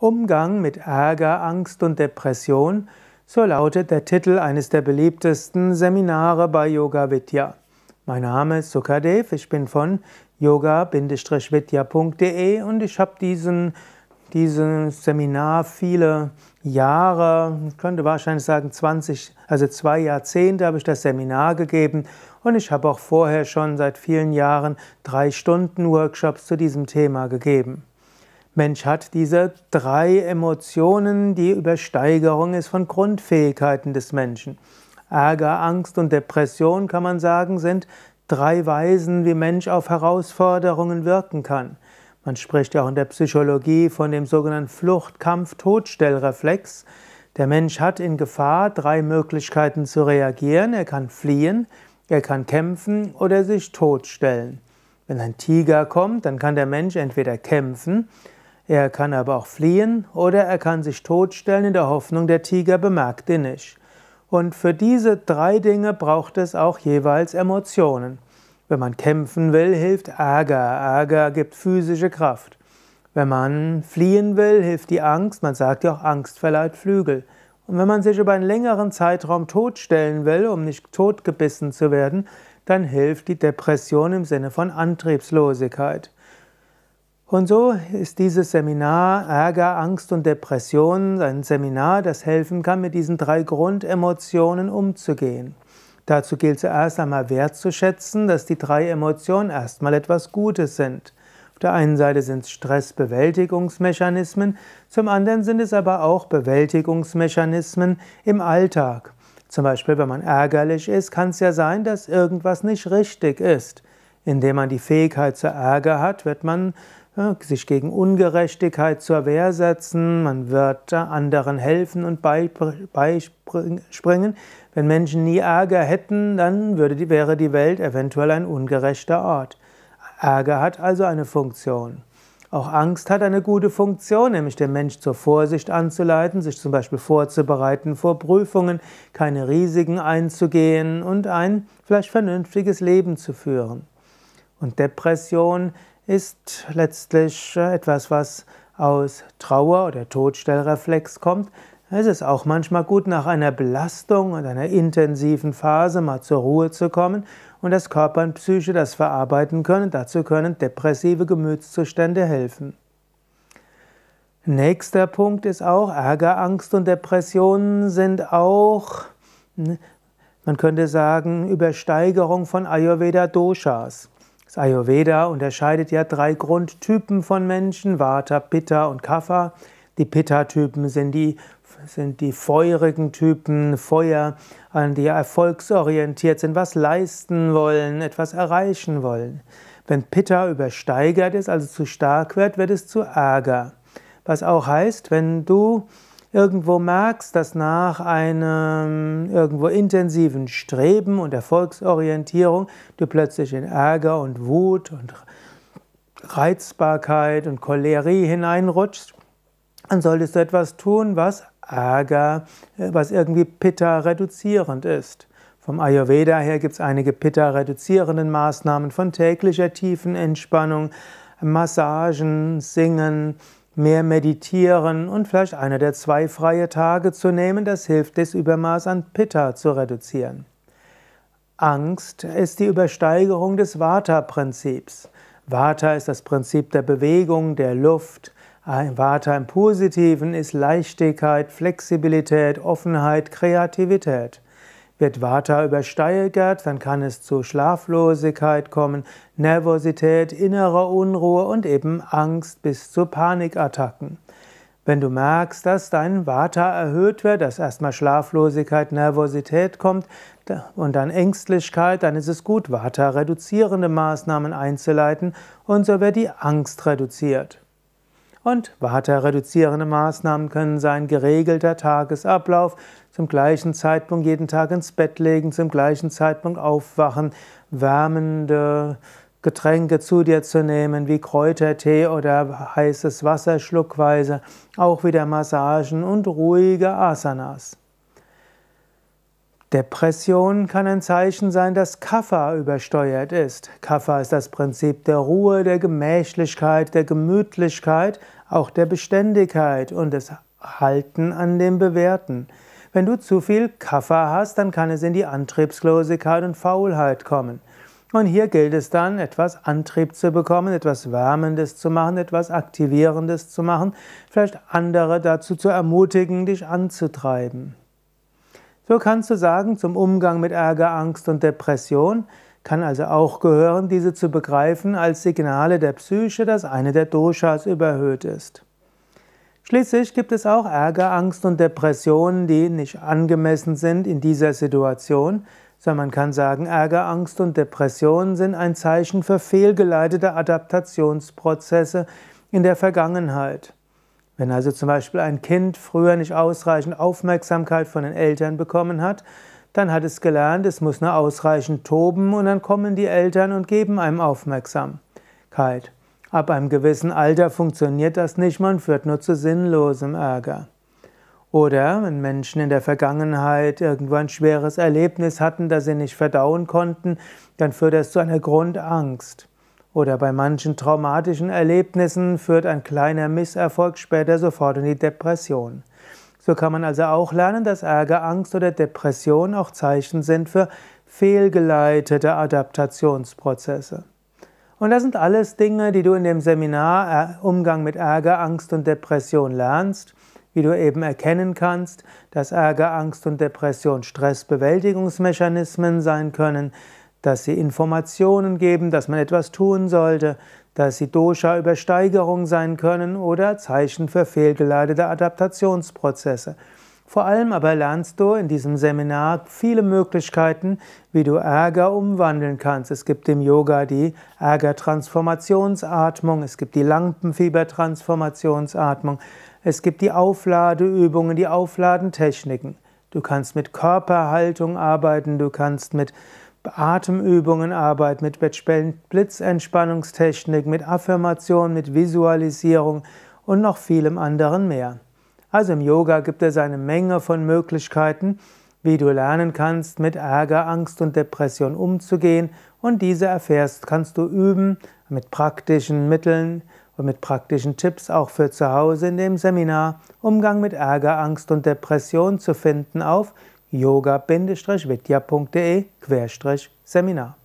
Umgang mit Ärger, Angst und Depression, so lautet der Titel eines der beliebtesten Seminare bei Yoga Vidya. Mein Name ist Sukadev, ich bin von yoga-vidya.de und ich habe diesen dieses Seminar viele Jahre, ich könnte wahrscheinlich sagen 20, also zwei Jahrzehnte habe ich das Seminar gegeben und ich habe auch vorher schon seit vielen Jahren drei Stunden Workshops zu diesem Thema gegeben. Mensch hat diese drei Emotionen, die Übersteigerung ist von Grundfähigkeiten des Menschen. Ärger, Angst und Depression, kann man sagen, sind drei Weisen, wie Mensch auf Herausforderungen wirken kann. Man spricht ja auch in der Psychologie von dem sogenannten flucht kampf totstellreflex Der Mensch hat in Gefahr drei Möglichkeiten zu reagieren. Er kann fliehen, er kann kämpfen oder sich totstellen. Wenn ein Tiger kommt, dann kann der Mensch entweder kämpfen, er kann aber auch fliehen oder er kann sich totstellen in der Hoffnung, der Tiger bemerkt ihn nicht. Und für diese drei Dinge braucht es auch jeweils Emotionen. Wenn man kämpfen will, hilft Ärger. Ärger gibt physische Kraft. Wenn man fliehen will, hilft die Angst. Man sagt ja auch, Angst verleiht Flügel. Und wenn man sich über einen längeren Zeitraum totstellen will, um nicht totgebissen zu werden, dann hilft die Depression im Sinne von Antriebslosigkeit. Und so ist dieses Seminar Ärger, Angst und Depression ein Seminar, das helfen kann, mit diesen drei Grundemotionen umzugehen. Dazu gilt zuerst einmal wertzuschätzen, dass die drei Emotionen erstmal etwas Gutes sind. Auf der einen Seite sind es Stressbewältigungsmechanismen, zum anderen sind es aber auch Bewältigungsmechanismen im Alltag. Zum Beispiel, wenn man ärgerlich ist, kann es ja sein, dass irgendwas nicht richtig ist. Indem man die Fähigkeit zu Ärger hat, wird man sich gegen Ungerechtigkeit zur Wehr setzen, man wird anderen helfen und beispringen. Wenn Menschen nie Ärger hätten, dann würde, wäre die Welt eventuell ein ungerechter Ort. Ärger hat also eine Funktion. Auch Angst hat eine gute Funktion, nämlich den Mensch zur Vorsicht anzuleiten, sich zum Beispiel vorzubereiten vor Prüfungen, keine Risiken einzugehen und ein vielleicht vernünftiges Leben zu führen. Und Depression ist letztlich äh, etwas, was aus Trauer oder Todstellreflex kommt. Es ist auch manchmal gut, nach einer Belastung und einer intensiven Phase mal zur Ruhe zu kommen und das Körper und Psyche das verarbeiten können. Dazu können depressive Gemütszustände helfen. Nächster Punkt ist auch, Ärger, Angst und Depressionen sind auch, hm, man könnte sagen, Übersteigerung von Ayurveda-Doshas. Das Ayurveda unterscheidet ja drei Grundtypen von Menschen, Vata, Pitta und Kapha. Die Pitta-Typen sind die, sind die feurigen Typen, Feuer, die erfolgsorientiert sind, was leisten wollen, etwas erreichen wollen. Wenn Pitta übersteigert ist, also zu stark wird, wird es zu Ärger. Was auch heißt, wenn du irgendwo merkst, dass nach einem irgendwo intensiven Streben und Erfolgsorientierung du plötzlich in Ärger und Wut und Reizbarkeit und Cholerie hineinrutschst, dann solltest du etwas tun, was Ärger, äh, was irgendwie Pitta reduzierend ist. Vom Ayurveda her gibt es einige Pitta reduzierenden Maßnahmen von täglicher Tiefenentspannung, Massagen, Singen, mehr meditieren und vielleicht einer der zwei freie Tage zu nehmen, das hilft, das Übermaß an Pitta zu reduzieren. Angst ist die Übersteigerung des Vata-Prinzips. Vata ist das Prinzip der Bewegung, der Luft. Vata im Positiven ist Leichtigkeit, Flexibilität, Offenheit, Kreativität. Wird Vata übersteigert, dann kann es zu Schlaflosigkeit kommen, Nervosität, innerer Unruhe und eben Angst bis zu Panikattacken. Wenn du merkst, dass dein Vata erhöht wird, dass erstmal Schlaflosigkeit, Nervosität kommt und dann Ängstlichkeit, dann ist es gut, Vata reduzierende Maßnahmen einzuleiten und so wird die Angst reduziert. Und vata-reduzierende Maßnahmen können sein geregelter Tagesablauf, zum gleichen Zeitpunkt jeden Tag ins Bett legen, zum gleichen Zeitpunkt aufwachen, wärmende Getränke zu dir zu nehmen, wie Kräutertee oder heißes Wasser schluckweise, auch wieder Massagen und ruhige Asanas. Depression kann ein Zeichen sein, dass Kapha übersteuert ist. Kapha ist das Prinzip der Ruhe, der Gemächlichkeit, der Gemütlichkeit, auch der Beständigkeit und des Halten an dem Bewerten. Wenn du zu viel Kapha hast, dann kann es in die Antriebslosigkeit und Faulheit kommen. Und hier gilt es dann, etwas Antrieb zu bekommen, etwas Wärmendes zu machen, etwas Aktivierendes zu machen, vielleicht andere dazu zu ermutigen, dich anzutreiben. So kannst du sagen, zum Umgang mit Ärger, Angst und Depression kann also auch gehören, diese zu begreifen als Signale der Psyche, dass eine der Doshas überhöht ist. Schließlich gibt es auch Ärger, Angst und Depressionen, die nicht angemessen sind in dieser Situation, sondern man kann sagen, Ärger, Angst und Depressionen sind ein Zeichen für fehlgeleitete Adaptationsprozesse in der Vergangenheit. Wenn also zum Beispiel ein Kind früher nicht ausreichend Aufmerksamkeit von den Eltern bekommen hat, dann hat es gelernt, es muss nur ausreichend toben und dann kommen die Eltern und geben einem Aufmerksamkeit. Ab einem gewissen Alter funktioniert das nicht, man führt nur zu sinnlosem Ärger. Oder wenn Menschen in der Vergangenheit irgendwann schweres Erlebnis hatten, das sie nicht verdauen konnten, dann führt das zu einer Grundangst. Oder bei manchen traumatischen Erlebnissen führt ein kleiner Misserfolg später sofort in die Depression. So kann man also auch lernen, dass Ärger, Angst oder Depression auch Zeichen sind für fehlgeleitete Adaptationsprozesse. Und das sind alles Dinge, die du in dem Seminar äh, Umgang mit Ärger, Angst und Depression lernst, wie du eben erkennen kannst, dass Ärger, Angst und Depression Stressbewältigungsmechanismen sein können, dass sie Informationen geben, dass man etwas tun sollte, dass sie Dosha-Übersteigerung sein können oder Zeichen für fehlgeleitete Adaptationsprozesse. Vor allem aber lernst du in diesem Seminar viele Möglichkeiten, wie du Ärger umwandeln kannst. Es gibt im Yoga die Ärger-Transformationsatmung, es gibt die Lampenfieber-Transformationsatmung, es gibt die Aufladeübungen, die Aufladentechniken. Du kannst mit Körperhaltung arbeiten, du kannst mit Atemübungen Arbeit, mit Blitzentspannungstechnik, mit Affirmation, mit Visualisierung und noch vielem anderen mehr. Also im Yoga gibt es eine Menge von Möglichkeiten, wie du lernen kannst, mit Ärger, Angst und Depression umzugehen und diese erfährst, kannst du üben mit praktischen Mitteln und mit praktischen Tipps auch für zu Hause in dem Seminar Umgang mit Ärger, Angst und Depression zu finden auf yoga-vidya.de-seminar